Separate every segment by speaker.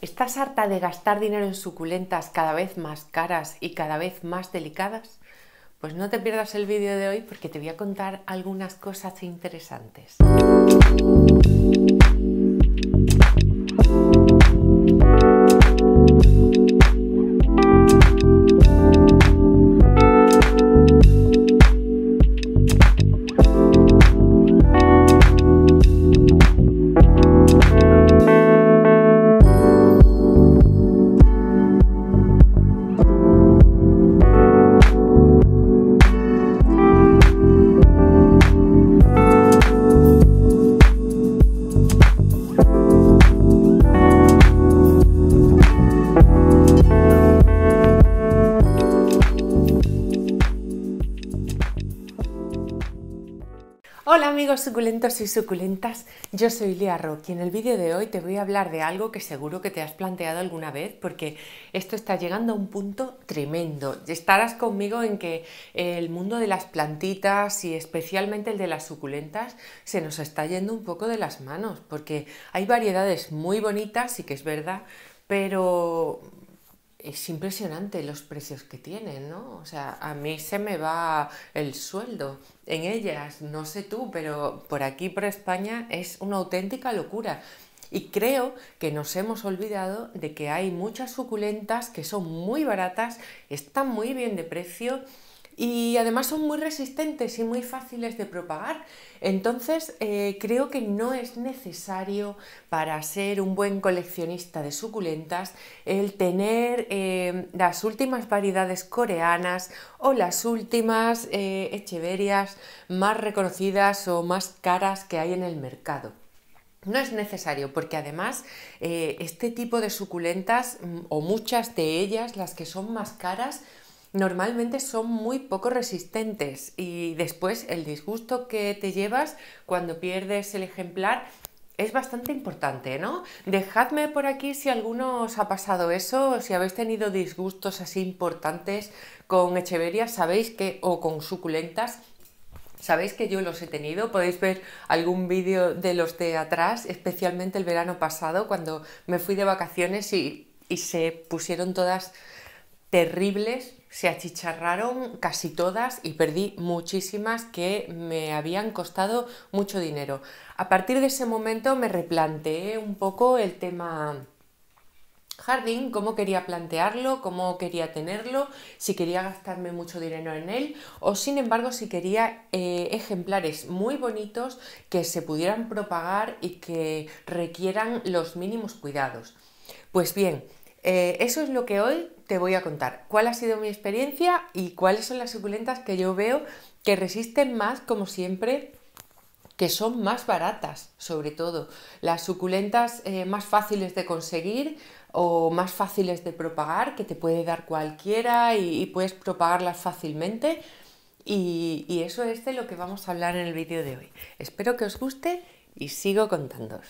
Speaker 1: ¿Estás harta de gastar dinero en suculentas cada vez más caras y cada vez más delicadas? Pues no te pierdas el vídeo de hoy porque te voy a contar algunas cosas interesantes. suculentos y suculentas, yo soy Lía Rock y en el vídeo de hoy te voy a hablar de algo que seguro que te has planteado alguna vez porque esto está llegando a un punto tremendo. Estarás conmigo en que el mundo de las plantitas y especialmente el de las suculentas se nos está yendo un poco de las manos porque hay variedades muy bonitas y que es verdad, pero es impresionante los precios que tienen, ¿no? O sea, a mí se me va el sueldo en ellas, no sé tú, pero por aquí, por España, es una auténtica locura. Y creo que nos hemos olvidado de que hay muchas suculentas que son muy baratas, están muy bien de precio y además son muy resistentes y muy fáciles de propagar. Entonces eh, creo que no es necesario para ser un buen coleccionista de suculentas el tener eh, las últimas variedades coreanas o las últimas eh, echeverias más reconocidas o más caras que hay en el mercado. No es necesario porque además este tipo de suculentas mm, o muchas de ellas, las que son más caras, normalmente son muy poco resistentes y después el disgusto que te llevas cuando pierdes el ejemplar es bastante importante, ¿no? Dejadme por aquí si alguno os ha pasado eso, si habéis tenido disgustos así importantes con echeverias, sabéis que, o con suculentas, Sabéis que yo los he tenido, podéis ver algún vídeo de los de atrás, especialmente el verano pasado, cuando me fui de vacaciones y se pusieron todas terribles, se achicharraron casi todas y perdí muchísimas que me habían costado mucho dinero. A partir de ese momento me replanteé un poco el tema jardín, cómo quería plantearlo, cómo quería tenerlo, si quería gastarme mucho dinero en él o sin embargo si quería eh, ejemplares muy bonitos que se pudieran propagar y que requieran los mínimos cuidados. Pues bien, eh, eso es lo que hoy te voy a contar cuál ha sido mi experiencia y cuáles son las suculentas que yo veo que resisten más, como siempre, que son más baratas, sobre todo. Las suculentas eh, más fáciles de conseguir o más fáciles de propagar, que te puede dar cualquiera y, puedes propagarlas fácilmente. Y, y eso es de lo que vamos a hablar en el vídeo de hoy. Espero que os guste y sigo contándoos.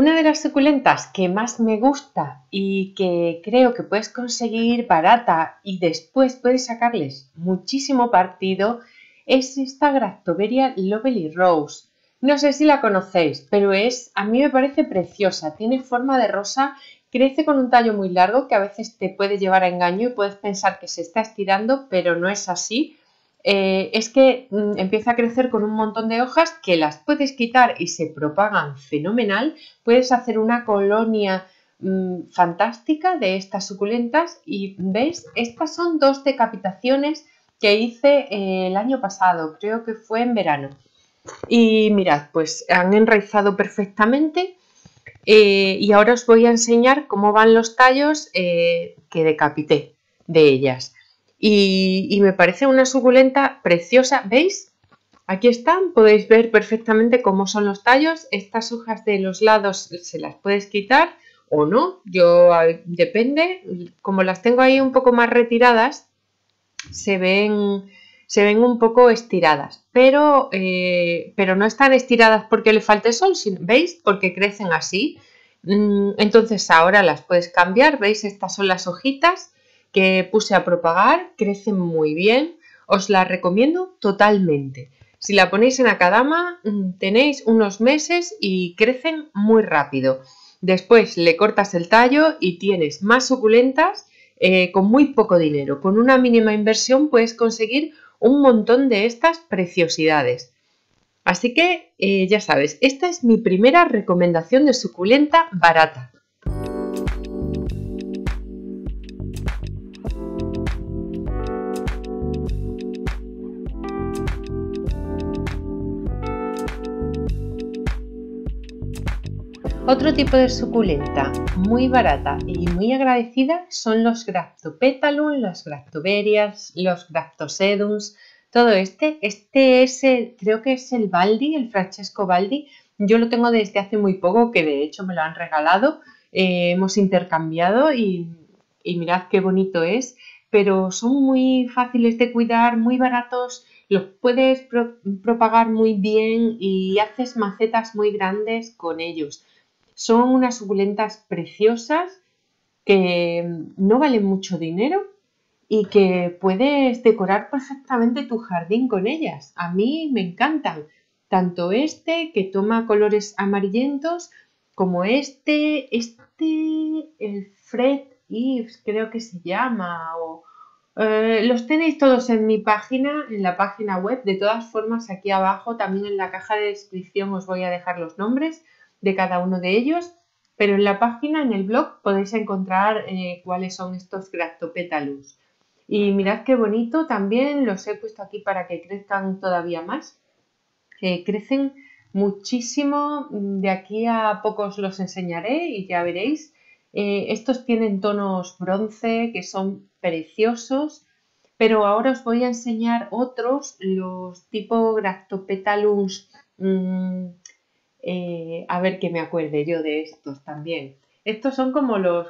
Speaker 1: Una de las suculentas que más me gusta y que creo que puedes conseguir barata y después puedes sacarles muchísimo partido es esta Graftoberia Lovely Rose. No sé si la conocéis, pero es, a mí me parece preciosa, tiene forma de rosa, crece con un tallo muy largo que a veces te puede llevar a engaño y puedes pensar que se está estirando, pero no es así, eh, es que mm, empieza a crecer con un montón de hojas que las puedes quitar y se propagan fenomenal. Puedes hacer una colonia mm, fantástica de estas suculentas y ves, estas son dos decapitaciones que hice eh, el año pasado, creo que fue en verano. Y mirad, pues han enraizado perfectamente. Eh, y ahora os voy a enseñar cómo van los tallos que decapité de ellas y, me parece una suculenta preciosa. ¿Veis? Aquí están, podéis ver perfectamente cómo son los tallos. Estas hojas de los lados se las puedes quitar o no, yo depende. Como las tengo ahí un poco más retiradas, se ven, se ven un poco estiradas, pero, eh, pero no están estiradas porque le falte sol, ¿veis? Porque crecen así. Mm, entonces ahora las puedes cambiar, ¿veis? Estas son las hojitas que puse a propagar, crecen muy bien, os la recomiendo totalmente. Si la ponéis en acadama mm, tenéis unos meses y crecen muy rápido. Después le cortas el tallo y tienes más suculentas eh, con muy poco dinero. Con una mínima inversión puedes conseguir un montón de estas preciosidades. Así que eh, ya sabes, esta es mi primera recomendación de suculenta barata. Otro tipo de suculenta muy barata y muy agradecida son los Graptopetalum, las Graptoberias, los Graptosedums, todo este. Este es, el, creo que es el Baldi, el Francesco Baldi. Yo lo tengo desde hace muy poco, que de hecho me lo han regalado. Eh, hemos intercambiado y, mirad qué bonito es. Pero son muy fáciles de cuidar, muy baratos los puedes propagar muy bien y haces macetas muy grandes con ellos. Son unas suculentas preciosas que no valen mucho dinero y que puedes decorar perfectamente tu jardín con ellas. A mí me encantan, tanto este que toma colores amarillentos como este, este, el Fred Ives creo que se llama eh, los tenéis todos en mi página, en la página web. De todas formas, aquí abajo, también en la caja de descripción os voy a dejar los nombres de cada uno de ellos, pero en la página, en el blog, podéis encontrar eh, cuáles son estos Gractopetalus. Y mirad qué bonito, también los he puesto aquí para que crezcan todavía más. que crecen muchísimo, de aquí a pocos los enseñaré y ya veréis. Eh, estos tienen tonos bronce que son preciosos, pero ahora os voy a enseñar otros, los tipo Gractopetalus mm, eh, a ver que me acuerde yo de estos también. Estos son como los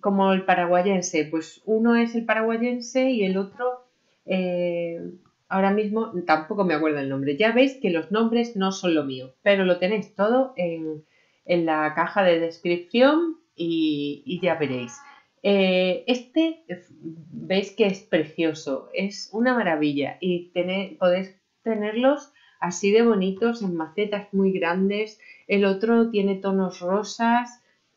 Speaker 1: como el paraguayense, pues uno es el paraguayense y el otro eh, ahora mismo tampoco me acuerdo el nombre. Ya veis que los nombres no son lo mío, pero lo tenéis todo en, en la caja de descripción y, ya veréis. Eh, este veis que es precioso, es una maravilla y podéis tenerlos así de bonitos, en macetas muy grandes. El otro tiene tonos rosas.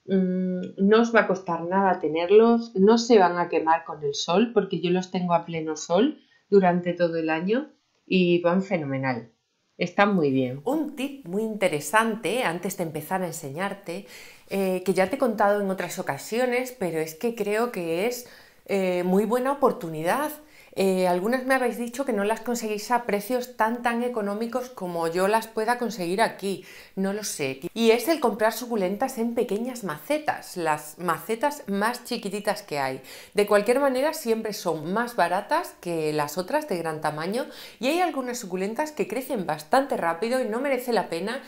Speaker 1: Mm, no os va a costar nada tenerlos. No se van a quemar con el sol porque yo los tengo a pleno sol durante todo el año y van fenomenal. Están muy bien. Un tip muy interesante antes de empezar a enseñarte, eh, que ya te he contado en otras ocasiones, pero es que creo que es eh, muy buena oportunidad eh, algunas me habéis dicho que no las conseguís a precios tan tan económicos como yo las pueda conseguir aquí, no lo sé. Y es el comprar suculentas en pequeñas macetas, las macetas más chiquititas que hay. De cualquier manera siempre son más baratas que las otras de gran tamaño y hay algunas suculentas que crecen bastante rápido y no merece la pena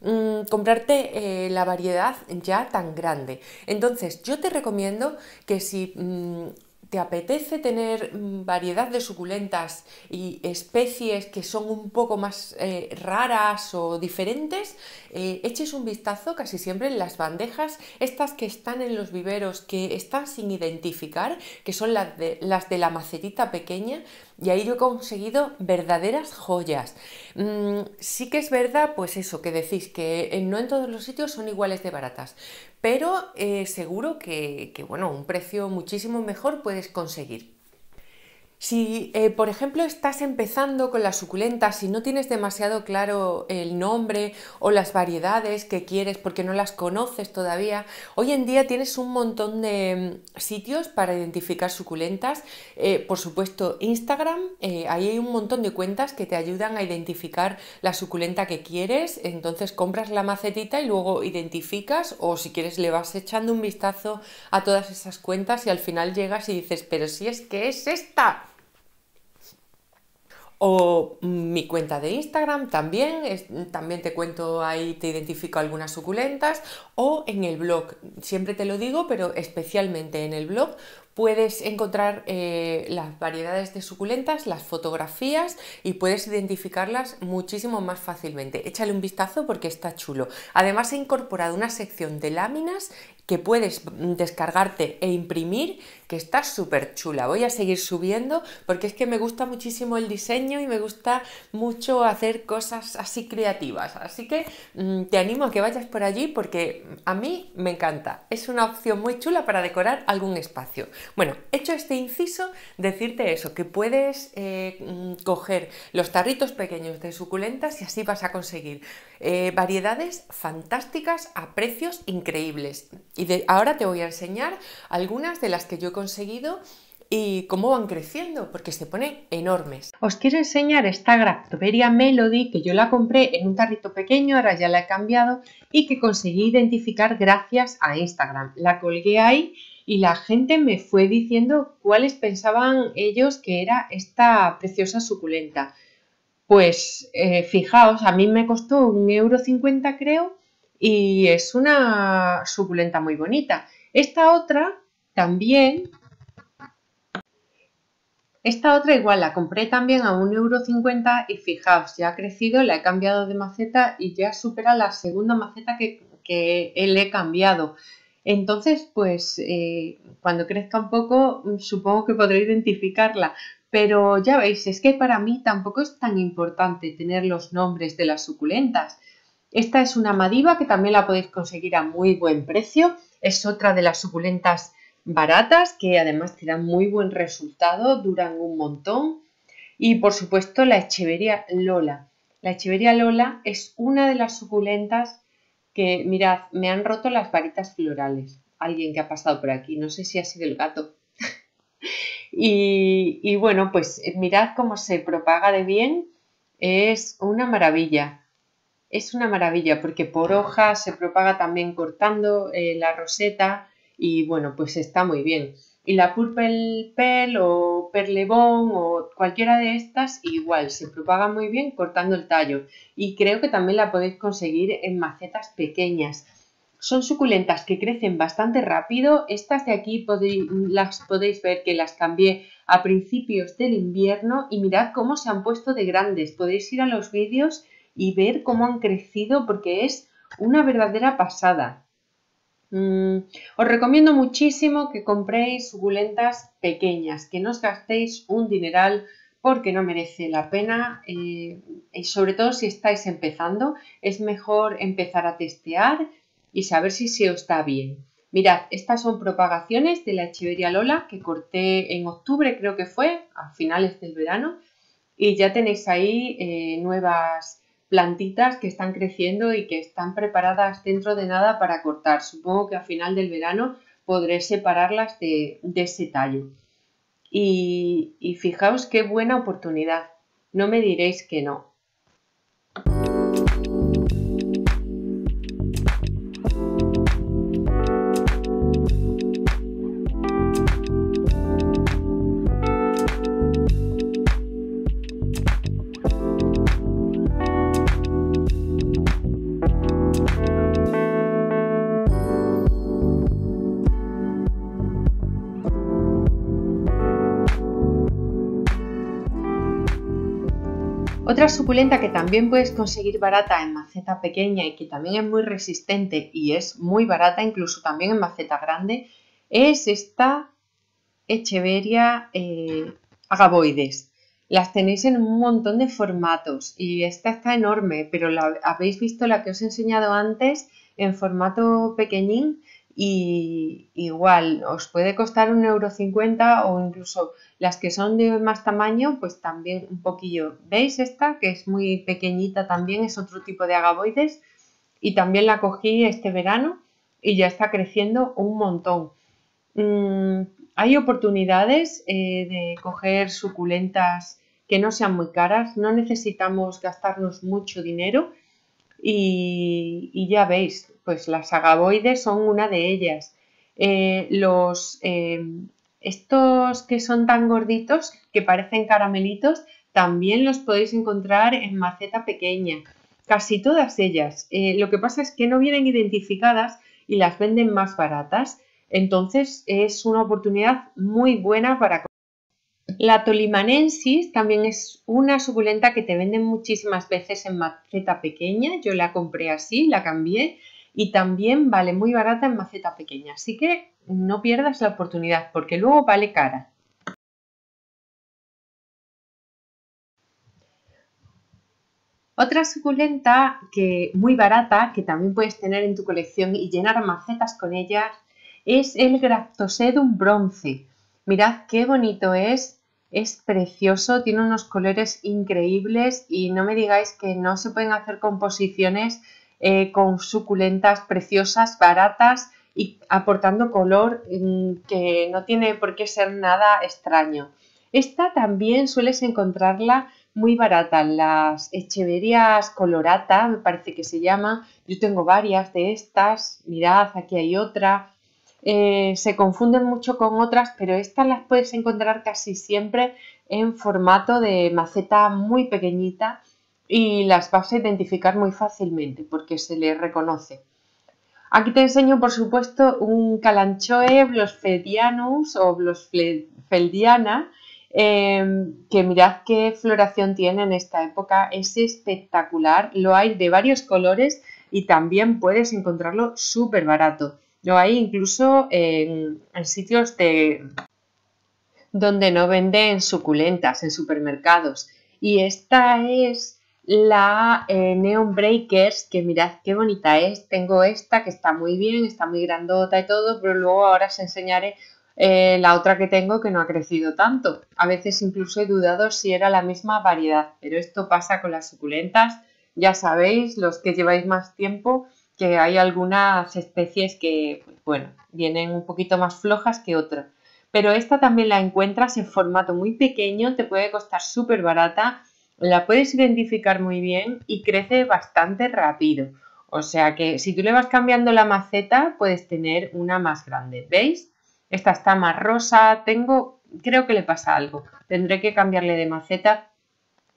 Speaker 1: mm, comprarte eh, la variedad ya tan grande. Entonces, yo te recomiendo que si mm, ¿Te apetece tener mm, variedad de suculentas y especies que son un poco más eh, raras o diferentes? Eh, eches un vistazo casi siempre en las bandejas, estas que están en los viveros, que están sin identificar, que son las de, las de la macerita pequeña, y ahí yo he conseguido verdaderas joyas. Mm, sí que es verdad, pues eso, que decís que eh, no en todos los sitios son iguales de baratas, pero eh, seguro que, que, bueno, un precio muchísimo mejor puedes conseguir. Si, eh, por ejemplo, estás empezando con las suculentas y no tienes demasiado claro el nombre o las variedades que quieres porque no las conoces todavía, hoy en día tienes un montón de mm, sitios para identificar suculentas. Eh, por supuesto, Instagram, eh, ahí hay un montón de cuentas que te ayudan a identificar la suculenta que quieres. Entonces compras la macetita y luego identificas o si quieres le vas echando un vistazo a todas esas cuentas y al final llegas y dices, pero si es que es esta. O mi cuenta de Instagram también, también te cuento ahí, te identifico algunas suculentas. O en el blog, siempre te lo digo, pero especialmente en el blog puedes encontrar eh, las variedades de suculentas, las fotografías y puedes identificarlas muchísimo más fácilmente. Échale un vistazo porque está chulo. Además he incorporado una sección de láminas que puedes descargarte e imprimir, que está súper chula. Voy a seguir subiendo porque es que me gusta muchísimo el diseño y me gusta mucho hacer cosas así creativas. Así que mm, te animo a que vayas por allí porque a mí me encanta. Es una opción muy chula para decorar algún espacio. Bueno, hecho este inciso, decirte eso, que puedes eh, mm, coger los tarritos pequeños de suculentas y así vas a conseguir eh, variedades fantásticas a precios increíbles y ahora te voy a enseñar algunas de las que yo he conseguido y cómo van creciendo, porque se ponen enormes. Os quiero enseñar esta Graptoveria Melody que yo la compré en un tarrito pequeño, ahora ya la he cambiado y que conseguí identificar gracias a Instagram. La colgué ahí y la gente me fue diciendo cuáles pensaban ellos que era esta preciosa suculenta. Pues eh, fijaos, a mí me costó un euro cincuenta creo y es una suculenta muy bonita. Esta otra también, esta otra igual, la compré también a 1,50€ y fijaos, ya ha crecido, la he cambiado de maceta y ya supera la segunda maceta que, que le he cambiado. Entonces, pues eh, cuando crezca un poco, mm, supongo que podré identificarla. Pero ya veis, es que para mí tampoco es tan importante tener los nombres de las suculentas. Esta es una madiva que también la podéis conseguir a muy buen precio. Es otra de las suculentas baratas que además te dan muy buen resultado, duran un montón. Y por supuesto la Echeveria Lola. La Echeveria Lola es una de las suculentas que, mirad, me han roto las varitas florales. Alguien que ha pasado por aquí, no sé si ha sido el gato. y, y bueno, pues mirad cómo se propaga de bien. Es una maravilla es una maravilla porque por hoja se propaga también cortando eh, la roseta y bueno, pues está muy bien. Y la Purple Pearl o Perlebón o cualquiera de estas igual, se propaga muy bien cortando el tallo. Y creo que también la podéis conseguir en macetas pequeñas. Son suculentas que crecen bastante rápido. Estas de aquí las podéis ver que las cambié a principios del invierno y mirad cómo se han puesto de grandes. Podéis ir a los vídeos y ver cómo han crecido porque es una verdadera pasada. Mm, os recomiendo muchísimo que compréis suculentas pequeñas, que no os gastéis un dineral porque no merece la pena eh, y sobre todo si estáis empezando es mejor empezar a testear y saber si se os está bien. Mirad, estas son propagaciones de la Echeveria Lola que corté en octubre creo que fue, a finales del verano y ya tenéis ahí eh, nuevas plantitas que están creciendo y que están preparadas dentro de nada para cortar. Supongo que a final del verano podré separarlas de, ese tallo. Y, y fijaos qué buena oportunidad. No me diréis que no. suculenta que también puedes conseguir barata en maceta pequeña y que también es muy resistente y es muy barata incluso también en maceta grande es esta Echeveria eh, agavoides. Las tenéis en un montón de formatos y esta está enorme, pero habéis visto la que os he enseñado antes en formato pequeñín y igual os puede costar un euro cincuenta o incluso las que son de más tamaño, pues también un poquillo. ¿Veis esta? Que es muy pequeñita también, es otro tipo de agavoides. Y también la cogí este verano y ya está creciendo un montón. Mm, hay oportunidades eh, de coger suculentas que no sean muy caras, no necesitamos gastarnos mucho dinero y, ya veis, pues las agavoides son una de ellas. Eh, los eh, estos que son tan gorditos, que parecen caramelitos, también los podéis encontrar en maceta pequeña. Casi todas ellas. Eh, lo que pasa es que no vienen identificadas y las venden más baratas. Entonces es una oportunidad muy buena para... La tolimanensis también es una suculenta que te venden muchísimas veces en maceta pequeña. Yo la compré así, la cambié y también vale muy barata en maceta pequeña. Así que no pierdas la oportunidad porque luego vale cara. Otra suculenta que muy barata que también puedes tener en tu colección y llenar macetas con ellas es el Graptosedum bronce. Mirad qué bonito es, es precioso, tiene unos colores increíbles y no me digáis que no se pueden hacer composiciones eh, con suculentas preciosas, baratas y aportando color mm, que no tiene por qué ser nada extraño. Esta también sueles encontrarla muy barata, las Echeverías colorata, me parece que se llama. Yo tengo varias de estas, mirad, aquí hay otra. Eh, se confunden mucho con otras, pero estas las puedes encontrar casi siempre en formato de maceta muy pequeñita y las vas a identificar muy fácilmente porque se les reconoce. Aquí te enseño, por supuesto, un Calanchoe Blossfeldianus o blosfeldiana. Em, que mirad qué floración tiene en esta época, es espectacular, lo hay de varios colores y también puedes encontrarlo súper barato. Lo hay incluso en, en sitios de, donde no venden suculentas, en supermercados. Y esta es la eh, Neon Breakers, que mirad qué bonita es. Tengo esta que está muy bien, está muy grandota y todo, pero luego ahora os enseñaré eh, la otra que tengo que no ha crecido tanto. A veces incluso he dudado si era la misma variedad, pero esto pasa con las suculentas. Ya sabéis, los que lleváis más tiempo, que hay algunas especies que, bueno, vienen un poquito más flojas que otras. Pero esta también la encuentras en formato muy pequeño, te puede costar súper barata la puedes identificar muy bien y crece bastante rápido. O sea que si tú le vas cambiando la maceta, puedes tener una más grande. ¿Veis? Esta está más rosa, tengo, creo que le pasa algo. Tendré que cambiarle de maceta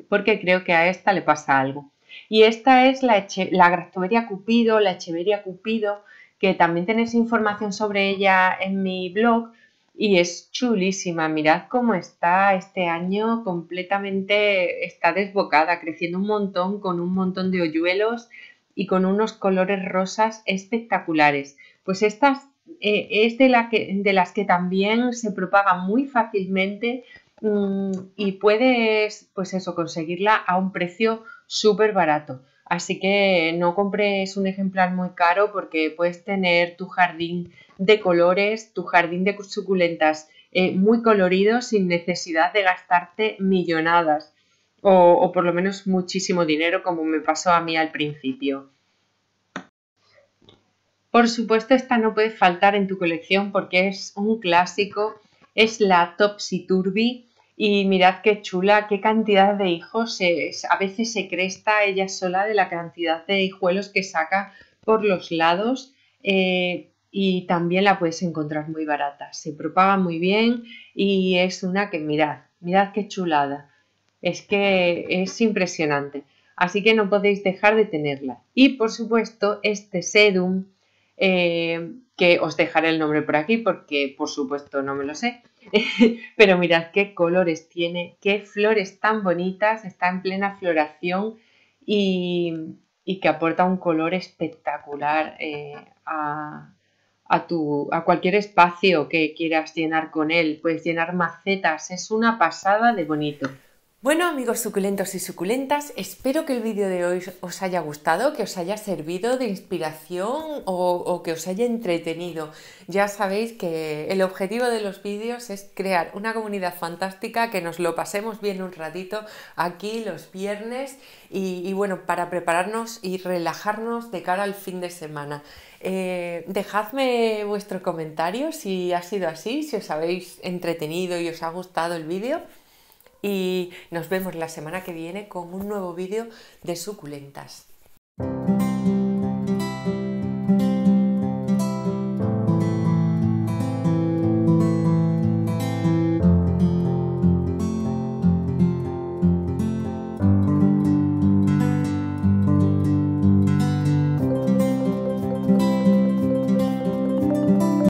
Speaker 1: porque creo que a esta le pasa algo. Y esta es la, la cupido, la Echeveria cupido, que también tenéis información sobre ella en mi blog, y es chulísima. Mirad cómo está este año completamente, está desbocada, creciendo un montón con un montón de hoyuelos y con unos colores rosas espectaculares. Pues estas eh, es de, la de las que también se propaga muy fácilmente mm, y puedes, pues eso, conseguirla a un precio súper barato. Así que no compres un ejemplar muy caro porque puedes tener tu jardín de colores, tu jardín de suculentas eh, muy colorido sin necesidad de gastarte millonadas o, por lo menos muchísimo dinero como me pasó a mí al principio. Por supuesto, esta no puede faltar en tu colección porque es un clásico, es la Topsy Turvy y mirad qué chula, qué cantidad de hijos. Eh, es. a veces se cresta ella sola de la cantidad de hijuelos que saca por los lados. Eh, y también la puedes encontrar muy barata. Se propaga muy bien y es una que mirad, mirad qué chulada. Es que es impresionante. Así que no podéis dejar de tenerla. Y por supuesto, este sedum eh, que os dejaré el nombre por aquí porque por supuesto no me lo sé. Pero mirad qué colores tiene, qué flores tan bonitas, está en plena floración y, que aporta un color espectacular eh, a, a cualquier espacio que quieras llenar con él. Puedes llenar macetas, es una pasada de bonito. Bueno amigos suculentos y suculentas, espero que el vídeo de hoy os haya gustado, que os haya servido de inspiración o, que os haya entretenido. Ya sabéis que el objetivo de los vídeos es crear una comunidad fantástica, que nos lo pasemos bien un ratito aquí los viernes y, bueno, para prepararnos y relajarnos de cara al fin de semana. Eh, dejadme vuestro comentario si ha sido así, si os habéis entretenido y os ha gustado el vídeo y nos vemos la semana que viene con un nuevo vídeo de suculentas.